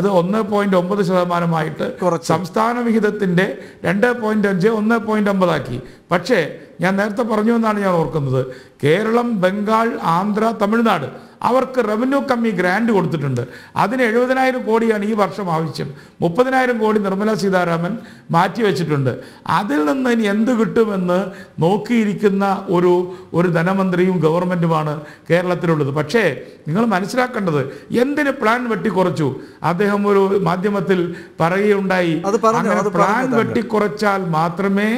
B: അത് ഒന്ന് പോയിന്റ് ഒമ്പത് ശതമാനമായിട്ട് സംസ്ഥാന വിഹിതത്തിന്റെ രണ്ട് പോയിന്റ് അഞ്ച് ഒന്ന് പോയിന്റ് ഒമ്പതാക്കി പക്ഷേ ഞാൻ നേരത്തെ പറഞ്ഞു എന്നാണ് ഞാൻ ഓർക്കുന്നത് കേരളം ബംഗാൾ ആന്ധ്ര തമിഴ്നാട് അവർക്ക് റവന്യൂ കമ്മി ഗ്രാൻഡ് കൊടുത്തിട്ടുണ്ട് അതിന് എഴുപതിനായിരം കോടിയാണ് ഈ വർഷം ആവശ്യം മുപ്പതിനായിരം കോടി നിർമ്മല സീതാരാമൻ മാറ്റിവെച്ചിട്ടുണ്ട് അതിൽ നിന്ന് ഇനി എന്ത് കിട്ടുമെന്ന് നോക്കിയിരിക്കുന്ന ഒരു ഒരു ധനമന്ത്രിയും ഗവൺമെൻറ്റുമാണ് കേരളത്തിലുള്ളത് ചെയ്യപ്പെടുന്നത് പക്ഷേ നിങ്ങൾ മനസ്സിലാക്കേണ്ടത് എന്തിന് പ്ലാൻ വെട്ടിക്കുറച്ചു അദ്ദേഹം ഒരു മാധ്യമത്തിൽ പറയുകയുണ്ടായി അങ്ങനെ പ്ലാൻ വെട്ടിക്കുറച്ചാൽ മാത്രമേ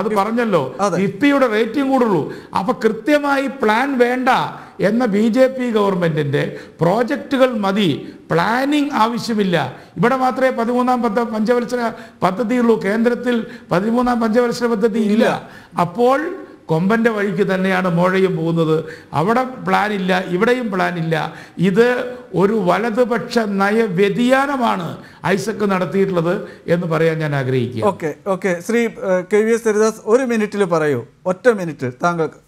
B: അത് പറഞ്ഞല്ലോ ഇപ്പിയുടെ റേറ്റിംഗ് കൂടുള്ളൂ അപ്പൊ കൃത്യമായി പ്ലാൻ വേണ്ട എന്ന ബി ജെ പി ഗവൺമെന്റിന്റെ പ്രോജക്റ്റുകൾ മതി പ്ലാനിങ് ആവശ്യമില്ല ഇവിടെ മാത്രമേ പതിമൂന്നാം പദ്ധ പഞ്ചവത്സര പദ്ധതിയുള്ളൂ കേന്ദ്രത്തിൽ പതിമൂന്നാം പഞ്ചവത്സര പദ്ധതി ഇല്ല അപ്പോൾ കൊമ്പൻ്റെ വഴിക്ക് തന്നെയാണ് മോഴയും പോകുന്നത് അവിടെ പ്ലാനില്ല ഇവിടെയും പ്ലാനില്ല ഇത് ഒരു വലതുപക്ഷ നയ വ്യതിയാനമാണ് ഐസക്
A: നടത്തിയിട്ടുള്ളത്
B: എന്ന് പറയാൻ ഞാൻ ആഗ്രഹിക്കുക
A: okay okay Shri K V S Haridas ഒരു മിനിറ്റിൽ പറയൂ
E: ഒറ്റ മിനിറ്റ് താങ്കൾക്ക്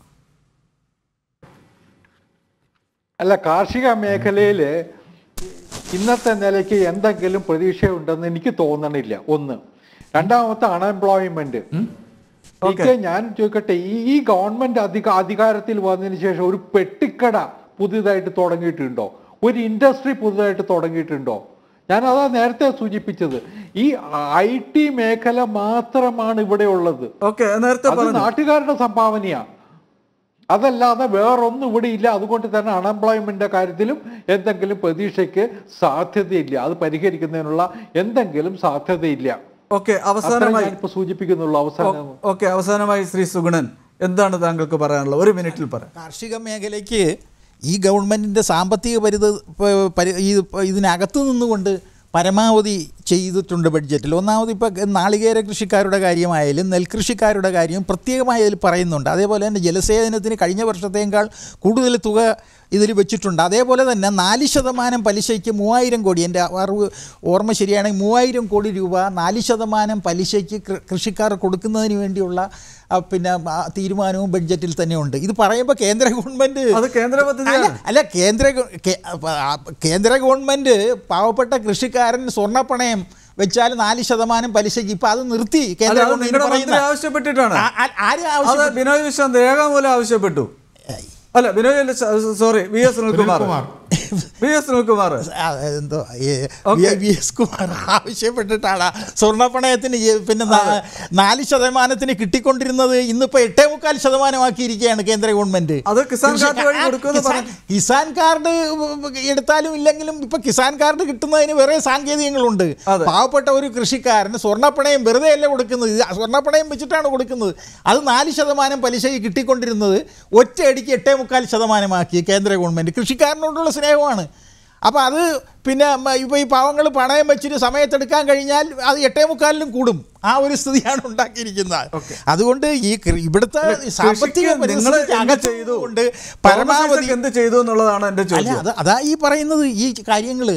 E: അല്ല കാർഷിക മേഖലയിൽ ഇന്നത്തെ നിലയ്ക്ക് എന്തെങ്കിലും പ്രതീക്ഷയുണ്ടെന്ന് എനിക്ക് തോന്നണില്ല ഒന്ന് രണ്ടാമത്തെ അൺഎംപ്ലോയ്മെന്റ് ഞാൻ ചോദിക്കട്ടെ ഈ ഗവൺമെന്റ് അധിക അധികാരത്തിൽ വന്നതിന് ശേഷം ഒരു പെട്ടിക്കട പുതിയതായിട്ട് തുടങ്ങിയിട്ടുണ്ടോ ഒരു ഇൻഡസ്ട്രി പുതുതായിട്ട് തുടങ്ങിയിട്ടുണ്ടോ ഞാൻ അതാ നേരത്തെ സൂചിപ്പിച്ചത് ഈ ഐ ടി മേഖല മാത്രമാണ് ഇവിടെ ഉള്ളത് നാട്ടുകാരുടെ സംഭാവനയാ അതല്ലാതെ വേറൊന്നും ഇവിടെ ഇല്ല അതുകൊണ്ട് തന്നെ അൺഎംപ്ലോയ്മെന്റിന്റെ കാര്യത്തിലും എന്തെങ്കിലും പ്രതീക്ഷയ്ക്ക് സാധ്യതയില്ല അത് പരിഹരിക്കുന്നതിനുള്ള എന്തെങ്കിലും സാധ്യതയില്ല ഓക്കെ അവസാനമായി സൂചിപ്പിക്കുന്നുള്ളൂ അവസാനം ഓക്കെ അവസാനമായി ശ്രീ
A: സുഗുണൻ എന്താണ് താങ്കൾക്ക് പറയാനുള്ളത് ഒരു മിനിറ്റിൽ പറയാം
E: കാർഷിക മേഖലയ്ക്ക്
A: ഈ ഗവൺമെൻറ്റിൻ്റെ
C: സാമ്പത്തിക പരിത ഇതിനകത്ത് നിന്നുകൊണ്ട് പരമാവധി ചെയ്തിട്ടുണ്ട് ബഡ്ജറ്റിൽ ഒന്നാമത് ഇപ്പോൾ നാളികേര കൃഷിക്കാരുടെ കാര്യമായാലും നെൽകൃഷിക്കാരുടെ കാര്യം പ്രത്യേകമായി അതിൽ പറയുന്നുണ്ട് അതേപോലെ തന്നെ ജലസേചനത്തിന് കഴിഞ്ഞ വർഷത്തേക്കാൾ കൂടുതൽ തുക ഇതിൽ വെച്ചിട്ടുണ്ട് അതേപോലെ തന്നെ നാല് ശതമാനം പലിശയ്ക്ക് മൂവായിരം കോടി എൻ്റെ അറിവ് ഓർമ്മ ശരിയാണെങ്കിൽ മൂവായിരം കോടി രൂപ നാല് ശതമാനം പലിശയ്ക്ക് കൃഷിക്കാർ കൊടുക്കുന്നതിന് വേണ്ടിയുള്ള പിന്നെ തീരുമാനവും ബഡ്ജറ്റിൽ തന്നെ ഉണ്ട് ഇത് പറയുമ്പോൾ കേന്ദ്ര ഗവൺമെൻറ് അത് കേന്ദ്ര പദ്ധതി അല്ല കേന്ദ്ര കേന്ദ്ര ഗവൺമെൻറ് പാവപ്പെട്ട കൃഷിക്കാരൻ സ്വർണ്ണപ്പണയം വെച്ചാൽ നാല് ശതമാനം പലിശയ്ക്ക് ഇപ്പൊ അത് നിർത്തി കേന്ദ്ര ഗവൺമെന്റ്
A: ആവശ്യപ്പെട്ടിട്ടാണ് ആര് ബിനോയ് വിശ്വം രേഖാമൂലം ആവശ്യപ്പെട്ടു لا بنويه سوري بيسن الكومار വി എസ് സുനിൽകുമാർ എന്തോ
C: വി എസ് കുമാർ ആവശ്യപ്പെട്ടിട്ടാണ് സ്വർണ്ണപ്പണയത്തിന് പിന്നെ നാല് ശതമാനത്തിന് കിട്ടിക്കൊണ്ടിരുന്നത് ഇന്നിപ്പോൾ എട്ടേ മുക്കാൽ ശതമാനമാക്കിയിരിക്കുകയാണ് കേന്ദ്ര ഗവൺമെന്റ് അത് കിസാൻ കാർഡ് വഴി കൊടുക്കുന്നത് കിസാൻ കാർഡ് എടുത്താലും ഇല്ലെങ്കിലും ഇപ്പൊ കിസാൻ കാർഡ് കിട്ടുന്നതിന് വേറെ സാങ്കേതികങ്ങളുണ്ട് പാവപ്പെട്ട ഒരു കൃഷിക്കാരന് സ്വർണ്ണപ്പണയം വെറുതെ അല്ല കൊടുക്കുന്നത് സ്വർണ്ണപ്പണയം വെച്ചിട്ടാണ് കൊടുക്കുന്നത് അത് നാല് ശതമാനം പലിശ കിട്ടിക്കൊണ്ടിരുന്നത് ഒറ്റയടിക്ക് എട്ടേ മുക്കാൽ ശതമാനമാക്കി കേന്ദ്ര ഗവൺമെന്റ് കൃഷിക്കാരനോടുള്ള സ്നേഹം നഷ്ടമാണ് അപ്പോൾ അത് പിന്നെ ഇപ്പോൾ ഈ പാവങ്ങൾ പണയം വെച്ചിട്ട് സമയത്തെടുക്കാൻ കഴിഞ്ഞാൽ അത് എട്ടേ മുക്കാലിലും കൂടും ആ ഒരു സ്ഥിതിയാണ് ഉണ്ടാക്കിയിരിക്കുന്നത് അതുകൊണ്ട് ഈ ഇവിടുത്തെ സാമ്പത്തിക പരമാവധി എന്ത് ചെയ്തു എന്നുള്ളതാണ് എൻ്റെ ചോദ്യം അതാ ഈ പറയുന്നത് ഈ കാര്യങ്ങൾ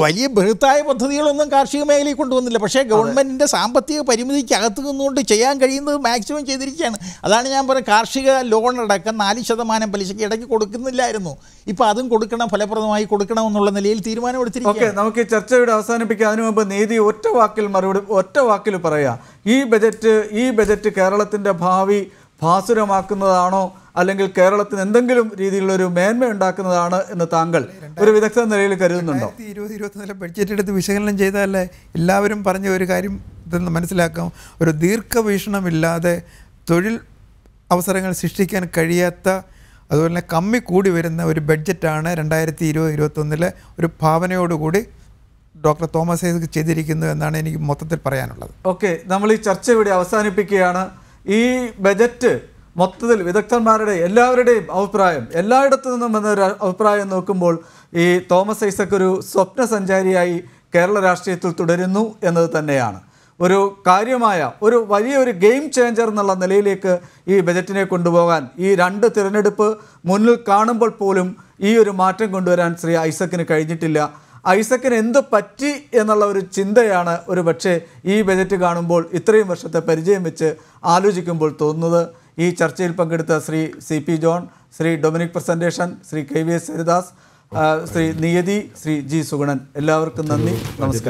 C: വലിയ ബൃഹത്തായ പദ്ധതികളൊന്നും കാർഷിക മേഖലയിൽ കൊണ്ടുവന്നില്ല പക്ഷേ ഗവൺമെൻറ്റിൻ്റെ സാമ്പത്തിക പരിമിതിക്കകത്ത് നിന്നുകൊണ്ട് ചെയ്യാൻ കഴിയുന്നത് മാക്സിമം ചെയ്തിരിക്കുകയാണ് അതാണ് ഞാൻ പറയുന്നത് കാർഷിക ലോൺ അടക്കം നാല് ശതമാനം പലിശയ്ക്ക് ഇടയ്ക്ക് കൊടുക്കുന്നില്ലായിരുന്നു ഇപ്പോൾ അതും കൊടുക്കണം ഫലപ്രദമായി കൊടുക്കണം എന്നുള്ള നിലയിൽ തീരുമാനമെടുത്തിരിക്കുക
A: നമുക്ക് ചർച്ചയുടെ അവസാനിപ്പിക്കുക അതിനു മുമ്പ് നീതി ഒറ്റ വാക്കിൽ മറുപടി ഒറ്റ വാക്കിൽ പറയാം ഈ ബജറ്റ് ഈ ബജറ്റ് കേരളത്തിൻ്റെ ഭാവി ഭാസുരമാക്കുന്നതാണോ അല്ലെങ്കിൽ കേരളത്തിന് എന്തെങ്കിലും രീതിയിലുള്ള ഒരു മേന്മ ഉണ്ടാക്കുന്നതാണ് എന്ന് താങ്കൾ ഒരു വിദഗ്ധ നിലയിൽ കരുതുന്നുണ്ടോ
D: ഇരുപത് ഇരുപത്തിനാല്
A: ബഡ്ജറ്റ് എടുത്ത് വിശകലനം ചെയ്താലേ
D: എല്ലാവരും പറഞ്ഞ ഒരു കാര്യം ഇതെന്ന് മനസ്സിലാക്കാം ഒരു ദീർഘവീക്ഷണമില്ലാതെ തൊഴിൽ അവസരങ്ങൾ സൃഷ്ടിക്കാൻ കഴിയാത്ത അതുപോലെ തന്നെ കമ്മി കൂടി വരുന്ന ഒരു ബഡ്ജറ്റാണ് രണ്ടായിരത്തി ഇരുപത് ഇരുപത്തൊന്നിലെ ഒരു ഭാവനയോടുകൂടി ഡോക്ടർ തോമസ് ഐസക് ചെയ്തിരിക്കുന്നു എന്നാണ് എനിക്ക് മൊത്തത്തിൽ പറയാനുള്ളത്
A: ഓക്കെ നമ്മൾ ഈ ചർച്ച ഇവിടെ അവസാനിപ്പിക്കുകയാണ് ഈ ബജറ്റ് മൊത്തത്തിൽ വിദഗ്ധന്മാരുടെ എല്ലാവരുടെയും അഭിപ്രായം എല്ലായിടത്തു നിന്നും എന്നൊരു അഭിപ്രായം നോക്കുമ്പോൾ ഈ തോമസ് ഐസക് ഒരു സ്വപ്ന സഞ്ചാരിയായി കേരള രാഷ്ട്രീയത്തിൽ തുടരുന്നു എന്നത് തന്നെയാണ് ഒരു കാര്യമായ ഒരു വലിയൊരു ഗെയിം ചേഞ്ചർ എന്നുള്ള നിലയിലേക്ക് ഈ ബജറ്റിനെ കൊണ്ടുപോകാൻ ഈ രണ്ട് തിരഞ്ഞെടുപ്പ് മുന്നിൽ കാണുമ്പോൾ പോലും ഈ ഒരു മാറ്റം കൊണ്ടുവരാൻ ശ്രീ ഐസക്കിന് കഴിഞ്ഞിട്ടില്ല ഐസക്കിന് എന്ത് പറ്റി എന്നുള്ള ഒരു ചിന്തയാണ് ഒരു പക്ഷേ ഈ ബജറ്റ് കാണുമ്പോൾ ഇത്രയും വർഷത്തെ പരിചയം വെച്ച് ആലോചിക്കുമ്പോൾ തോന്നുന്നത് ഈ ചർച്ചയിൽ പങ്കെടുത്ത Shri C P John Shri Dominic Presentation Shri K V S Haridas Shri Niyathi Shri G Suganan എല്ലാവർക്കും നന്ദി നമസ്കാരം